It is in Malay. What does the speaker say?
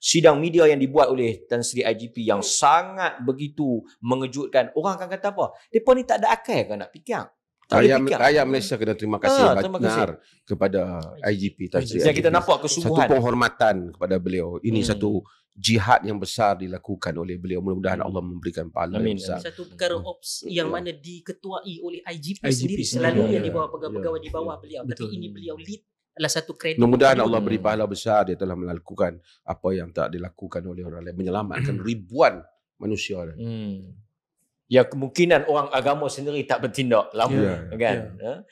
sidang media yang dibuat oleh Tan Sri IGP yang hmm. sangat begitu mengejutkan. Orang akan kata apa? Depa ni tak ada akal ke nak fikir? Rakyat, rakyat Malaysia kena terima kasih, ah, terima kasih. kepada IGP Tan Sri. Kita nampak kesungguhan. Satu penghormatan kepada beliau. Ini hmm. satu jihad yang besar dilakukan oleh beliau. Mudah-mudahan Allah memberikan pahala Amin. yang besar. Satu perkara hmm. ops yang ya. mana diketuai oleh IGP, IGP sendiri, selalu yang dibawa pegawai-pegawai ya. di bawah beliau. Betul. Tapi ini beliau lead adalah satu kredit. Mudah-mudahan Allah beri pahala besar dia telah melakukan apa yang tak dilakukan oleh orang lain menyelamatkan ribuan manusia Hmm. Ya kemungkinan orang agama sendiri tak bertindak lama yeah. kan. Yeah. Ha?